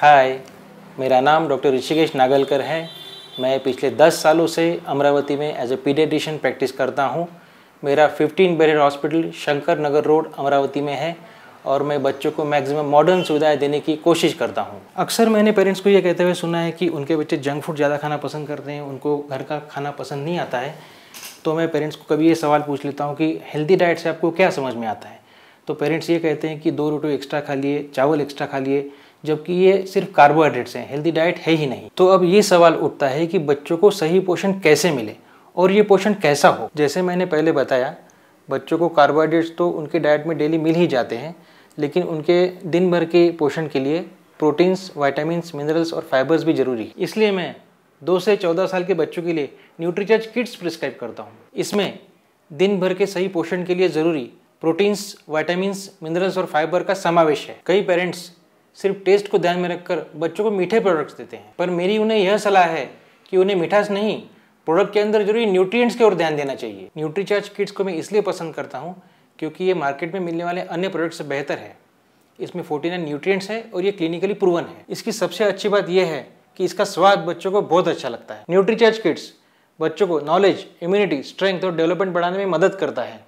हाय मेरा नाम डॉक्टर ऋषिकेश नागलकर है मैं पिछले 10 सालों से अमरावती में एज ए पीडियाट्रिशियन प्रैक्टिस करता हूँ मेरा 15 bedded hospital Shankar Nagar road Amravati में है और मैं बच्चों को मैक्सिमम मॉडर्न सुविधाएं देने की कोशिश करता हूँ अक्सर मैंने पेरेंट्स को ये कहते हुए सुना है कि उनके बच्चे जंक फूड ज़्यादा खाना पसंद करते हैं उनको घर का खाना पसंद नहीं आता है तो मैं पेरेंट्स को कभी ये सवाल पूछ लेता हूँ कि हेल्दी डाइट से आपको क्या समझ में आता है तो पेरेंट्स ये कहते हैं कि दो रोटी एक्स्ट्रा खा लिए चावल एक्स्ट्रा खा लिए जबकि ये सिर्फ कार्बोहाइड्रेट्स हैं हेल्दी डाइट है ही नहीं तो अब ये सवाल उठता है कि बच्चों को सही पोषण कैसे मिले और ये पोषण कैसा हो जैसे मैंने पहले बताया बच्चों को कार्बोहाइड्रेट्स तो उनके डाइट में डेली मिल ही जाते हैं लेकिन उनके दिन भर के पोषण के लिए प्रोटीन्स वाइटामस मिनरल्स और फाइबर्स भी जरूरी है इसलिए मैं दो से चौदह साल के बच्चों के लिए न्यूट्रीचार्ज किट्स प्रिस्क्राइब करता हूँ इसमें दिन भर के सही पोषण के लिए ज़रूरी प्रोटीन्स वाइटामस मिनरल्स और फाइबर का समावेश है कई पेरेंट्स सिर्फ टेस्ट को ध्यान में रखकर बच्चों को मीठे प्रोडक्ट्स देते हैं पर मेरी उन्हें यह सलाह है कि उन्हें मिठास नहीं प्रोडक्ट के अंदर जरूरी न्यूट्रिएंट्स की ओर ध्यान देना चाहिए न्यूट्रीचार्ज किट्स को मैं इसलिए पसंद करता हूँ क्योंकि ये मार्केट में मिलने वाले अन्य प्रोडक्ट से बेहतर है इसमें फोर्टी नाइन न्यूट्रियट्स है और ये क्लिनिकली प्रूवन है इसकी सबसे अच्छी बात यह है कि इसका स्वाद बच्चों को बहुत अच्छा लगता है न्यूट्रीचार्ज किट्स बच्चों को नॉलेज इम्यूनिटी स्ट्रेंथ और डेवलपमेंट बढ़ाने में मदद करता है